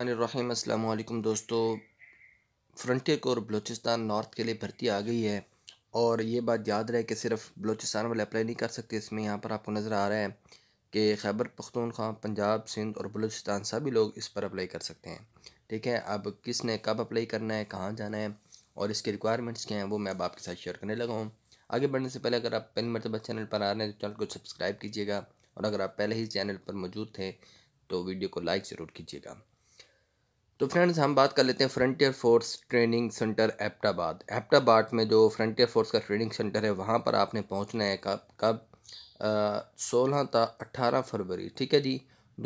अस्सलाम वालेकुम दोस्तों फ्रंटियर कोर बलूचिस्तान नॉर्थ के लिए भर्ती आ गई है और ये बात याद रहे कि सिर्फ बलूचिस्तान वाले अप्लाई नहीं कर सकते इसमें यहाँ पर आपको नज़र आ रहा है कि खैबर पख्तूनख्वा पंजाब सिंध और बलूचिस्तान सभी लोग इस पर अप्लाई कर सकते हैं ठीक है अब किसने कब अप्लाई करना है कहाँ जाना है और इसके रिक्वायरमेंट्स क्या हैं वो मैं अब आपके साथ शेयर करने लगा हूँ आगे बढ़ने से पहले अगर आप पहली मरतबा चैनल पर आ रहे हैं तो चैनल को सब्सक्राइब कीजिएगा और अगर आप पहले ही चैनल पर मौजूद थे तो वीडियो को लाइक ज़रूर कीजिएगा तो फ्रेंड्स हम बात कर लेते हैं frontier force training centre Abbottabad Abbottabad में जो फ्रंटियर फोर्स का ट्रेनिंग सेंटर है वहाँ पर आपने पहुँचना है कब कब सोलह तक अट्ठारह फरवरी ठीक है जी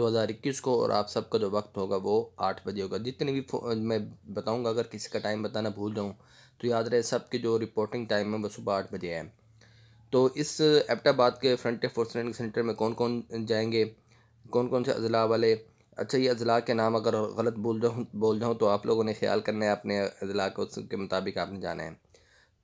2021 को और आप सबका जो वक्त होगा वो आठ बजे होगा जितने भी मैं बताऊंगा अगर किसी का टाइम बताना भूल जाऊँ तो याद रहे सबके जो रिपोर्टिंग टाइम है वो सुबह आठ बजे है तो इस एप्टाबाद के फ्रंटियर फोर्स ट्रेनिंग सेंटर में कौन कौन जाएंगे कौन कौन से अजला वाले अच्छा ये अज़ला के नाम अगर गलत बोल रहा बोल रहा हूँ तो आप लोगों ने ख्याल करना है अपने अज़ला को के मुताबिक आपने जाना है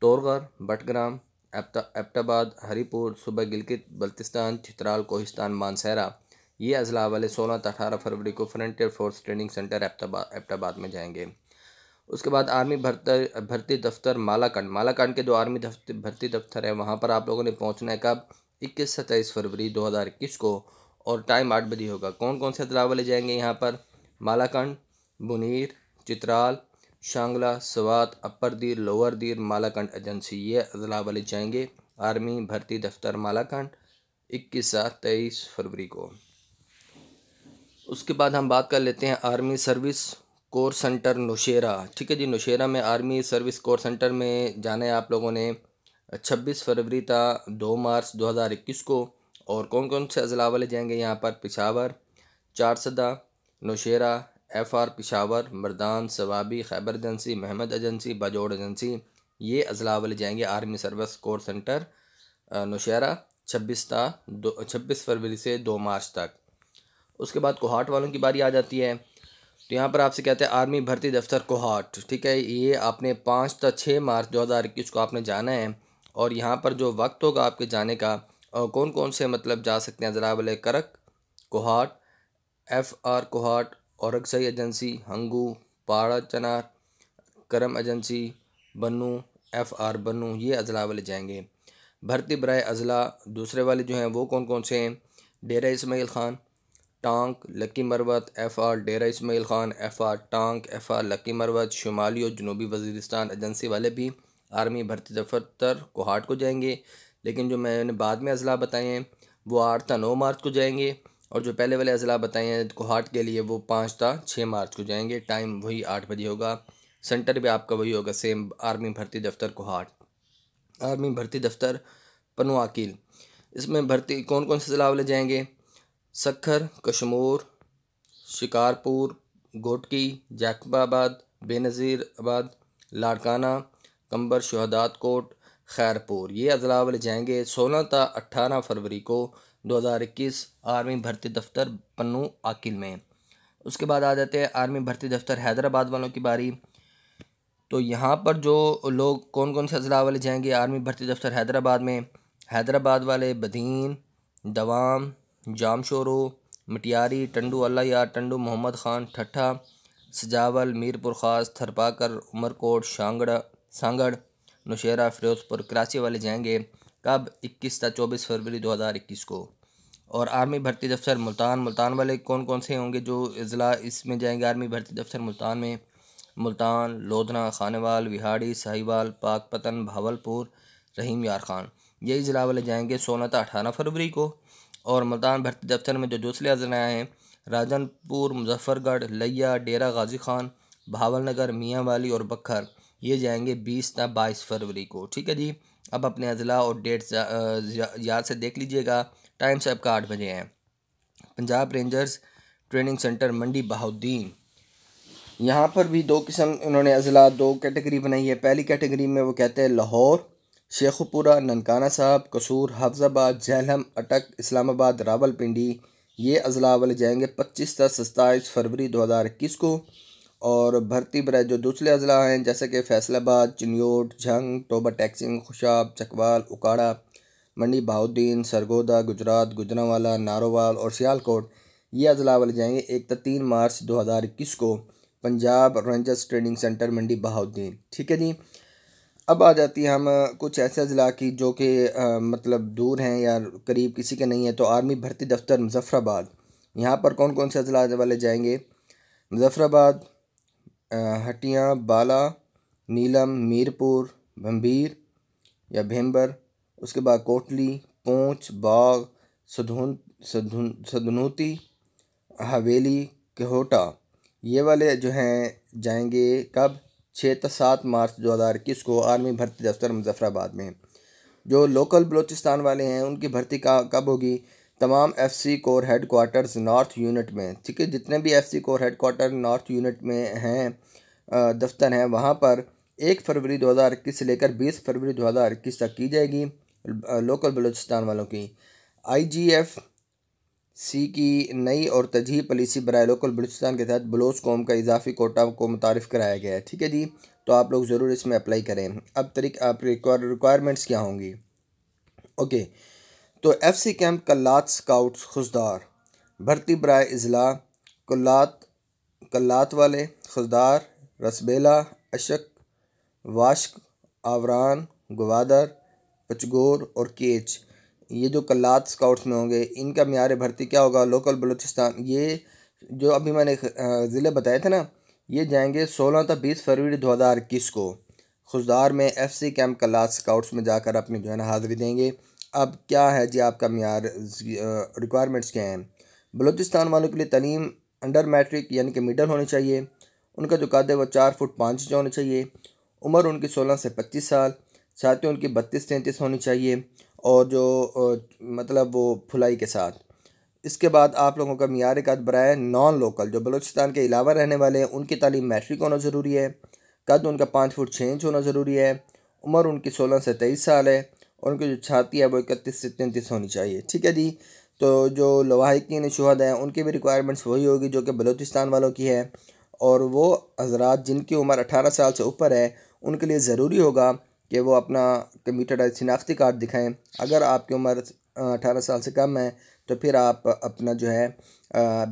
तोरगर बटग्राम एबटाबाद हरीपुर सुबह गिलगित बल्तिस्तान चित्राल कोहिस्तान मानसहरा ये अजला वाले सोलह अठारह फरवरी को frontier force training centre Abbottabad में जाएंगे उसके बाद आर्मी भर्ती भर्ती दफ्तर मालाकंड मालाकंड के जो आर्मी दफ्तर भर्ती दफ्तर है वहाँ पर आप लोगों ने पहुँचना है कब इक्कीस सत्ताईस फरवरी दो हज़ार इक्कीस को और टाइम आठ बजे होगा कौन कौन से तालाब वाले जाएंगे यहाँ पर मालाखंड बुनीर चित्राल शांगला सवात अपर दीर लोअर दीर मालाखंड एजेंसी ये अजला वाले जाएंगे आर्मी भर्ती दफ्तर मालाखंड इक्कीस सात तेईस फरवरी को उसके बाद हम बात कर लेते हैं army service corps centre Nowshera ठीक है जी नौशेरा में आर्मी सर्विस कोर सेंटर में जाना है आप लोगों ने छब्बीस फरवरी तक दो मार्च 2021 को और कौन कौन से अजला वाले जाएंगे यहाँ पर Peshawar Charsadda Nowshera F R Peshawar Mardan Swabi Khyber agency Mohmand agency Bajaur agency ये अजला वाले जाएंगे army service corps centre Nowshera छब्बीस दो छब्बीस फरवरी से दो मार्च तक उसके बाद कोहाट वालों की बारी आ जाती है तो यहाँ पर आपसे कहते हैं आर्मी भर्ती दफ्तर कोहाट ठीक है ये आपने पाँच तक छः मार्च दो हज़ार इक्कीस को आपने जाना है और यहाँ पर जो वक्त होगा आपके जाने का और कौन कौन से मतलब जा सकते हैं जराबल Karak Kohat F R Kohat Orakzai agency Hangu Parachinar करम एजेंसी बनू एफ आर बनू ये अजला वाले जाएंगे भर्ती बरए अजला दूसरे वाले जो हैं वो कौन कौन से हैं डेरा Ismail Khan Tank Lakki Marwat F R Dera Ismail Khan F R Tank F R Lakki Marwat शुमाली और जनूबी वजीरस्तान एजेंसी वाले भी आर्मी भर्ती दफ्तर कोहाट को जाएंगे लेकिन जो मैंने बाद में अजला बताए हैं वो आठ था नौ मार्च को जाएंगे और जो पहले वाले अजला बताए हैं कोहाट के लिए वो पाँच था छः मार्च को जाएंगे टाइम वही आठ बजे होगा सेंटर भी आपका वही होगा सेम आर्मी भर्ती दफ्तर कोहाट आर्मी भर्ती दफ्तर पनवाकील इसमें भर्ती कौन कौन से ज़िला वाले जाएंगे सखर कश्मोर शिकारपुर गोटकी जैकबाबाद बेनज़ीर आबाद लाड़काना कंबर शहदात कोट खैरपुर ये अजला वाले जाएंगे सोलह ता अट्ठारह फरवरी को दो हज़ार इक्कीस आर्मी भर्ती दफ्तर पन्नू आकिल में उसके बाद आ जाते हैं आर्मी भर्ती दफ्तर हैदराबाद वालों की बारी तो यहाँ पर जो लोग कौन कौन से अजला वाले जाएंगे आर्मी भर्ती दफ्तर हैदराबाद में हैदराबाद वाले बदीन दवाम जामशोरो मटियारी टंडू अल्लाह यार टंडू मोहम्मद ख़ान ठट्ठा सजावल मीरपुर ख़ास थरपाकर उमरकोट शांगड़ा सांगड़ नौशहरा फिरोजपुर कराची वाले जाएंगे कब इक्कीस या चौबीस फरवरी दो हज़ार इक्कीस को और आर्मी भर्ती दफ्तर मुल्तान मुल्तान वाले कौन कौन से होंगे जो ज़िला इसमें जाएंगे आर्मी भर्ती दफ्तर मुल्तान में मुल्तान लोधना खानवाल विहाड़ी साहिवाल पाकपतन भावलपुर रहीम यार खान यही ज़िला वाले जाएंगे सोलह था अठारह फरवरी को और मुल्तान भर्ती दफ्तर में जो दूसरे ज़िलाएँ हैं राजनपुर मुजफ्फरगढ़ लैया डेरा गाजी खान भावल नगर मियाँ वाली और बखर ये जाएंगे बीस ना बाईस फरवरी को ठीक है जी अब अपने अजला और डेट याद से देख लीजिएगा टाइम से आपका आठ बजे है Punjab rangers training centre Mandi Bahauddin यहाँ पर भी दो किस्म उन्होंने अजला दो कैटेगरी बनाई है पहली कैटेगरी में वो कहते हैं लाहौर शेखपुरा ननकाना साहब कसूर हाफजाबाद जहलम अटक इस्लामाबाद रावलपिंडी ये अजला वाले जाएंगे पच्चीस से सत्ताईस फरवरी दो हज़ार इक्कीस को और भर्ती बर जो दूसरे अजला हैं जैसे कि फैसलाबाद चिन्योट झंग टोबा टैक्सिंग खुशाब चकवाल उकाड़ा मंडी बहाउद्दीन सरगोदा गुजरात गुजरावाला नारोवाल और सियालकोट ये अजला वाले जाएंगे एक तो तीन मार्च दो हज़ार इक्कीस को Punjab rangers training centre Mandi Bahauddin ठीक है जी अब आ जाती है हम कुछ ऐसे अजला की जो कि मतलब दूर हैं या करीब किसी के नहीं है तो आर्मी भर्ती दफ्तर मुजफ़राबाद यहाँ पर कौन कौन से अजला वाले जाएंगे मुजफ़राबाद हटिया बाला नीलम मीरपुर गंभीर या भेंबर उसके बाद कोटली पूँछ बाग सधुन सधुन सदनूती हवेली केहोटा ये वाले जो हैं जाएंगे कब छः तो सात मार्च दो हज़ार इक्कीस को आर्मी भर्ती दफ्तर मुजफ्फराबाद में जो लोकल बलोचिस्तान वाले हैं उनकी भर्ती का कब होगी तमाम F C corps headquarters north unit में ठीक है जितने भी F C corps headquarter north unit में हैं दफ्तर हैं वहाँ पर एक फरवरी दो हज़ार इक्कीस से लेकर बीस फरवरी दो हज़ार इक्कीस तक की जाएगी लोकल बलूचिस्तान वालों की आई जी एफ सी की नई और तजी पॉलिसी बरए लोकल बलूचिस्तान के तहत बलोच कौम का इजाफी कोटा को मुतारफ़ कराया गया है ठीक है जी तो आप लोग ज़रूर इसमें अप्लाई करें अब तरीक आप रिक्वायरमेंट्स क्या होंगी ओके तो F C camp Kalat scouts Khuzdar भर्ती ब्राय अजला कल्लात कल्लात वाले खुशदार रसबेला अशक वाश्क आवरान गवादर पचगोर और केच ये जो कल्लात स्काउट्स में होंगे इनका मैार भर्ती क्या होगा लोकल बलूचिस्तान ये जो अभी मैंने ज़िले बताए थे ना ये जाएंगे सोलह तक बीस फरवरी दो हज़ार इक्कीस को खुशदार में F C camp Kalat scouts में जाकर अपनी जो है ना हाज़िरी देंगे अब क्या है जी आपका मैार रिक्वायरमेंट्स क्या हैं बलोचिस्तान वालों के लिए तलीम अंडर मैट्रिक यानी कि मिडल होनी चाहिए उनका जो कद है वो चार फुट पाँच इंच होना चाहिए उम्र उनकी सोलह से पच्चीस साल साथ ही उनकी बत्तीस तैंतीस होनी चाहिए और जो मतलब वो फुलाई के साथ इसके बाद आप लोगों का मीार कद बरए नॉन लोकल जो बलोचिस्तान के अलावा रहने वाले हैं उनकी तालीम मैट्रिक होना ज़रूरी है कद उनका पाँच फुट छः इंच होना ज़रूरी है उम्र उनकी सोलह से तेईस साल है और उनकी जो छाती है वो इकतीस से तैंतीस होनी चाहिए ठीक है जी तो जो लवाहिकीन शहद हैं उनकी भी रिक्वायरमेंट्स वही होगी जो कि बलोचिस्तान वालों की है और वो हजरात जिनकी उम्र अठारह साल से ऊपर है उनके लिए ज़रूरी होगा कि वो अपना कंप्यूटर शिनाख्ती कार्ड दिखाएं अगर आपकी उम्र अठारह साल से कम है तो फिर आप अपना जो है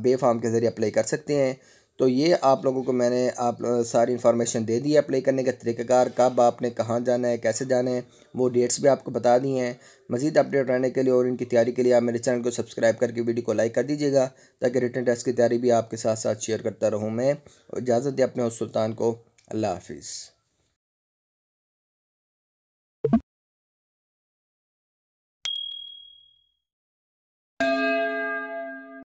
बे फार्म के ज़रिए अप्लाई कर सकते हैं तो ये आप लोगों को मैंने आप सारी इन्फॉर्मेशन दे दी है प्ले करने का तरीक़ाकार कब आपने कहाँ जाना है कैसे जाना है वो डेट्स भी आपको बता दी हैं मज़ीद अपडेट रहने के लिए और इनकी तैयारी के लिए आप मेरे चैनल को सब्सक्राइब करके वीडियो को लाइक कर दीजिएगा ताकि रिटर्न टेस्ट की तैयारी भी आपके साथ साथ शेयर करता रहूँ मैं इजाज़त दें अपने उस सुल्तान को अल्लाह हाफिज़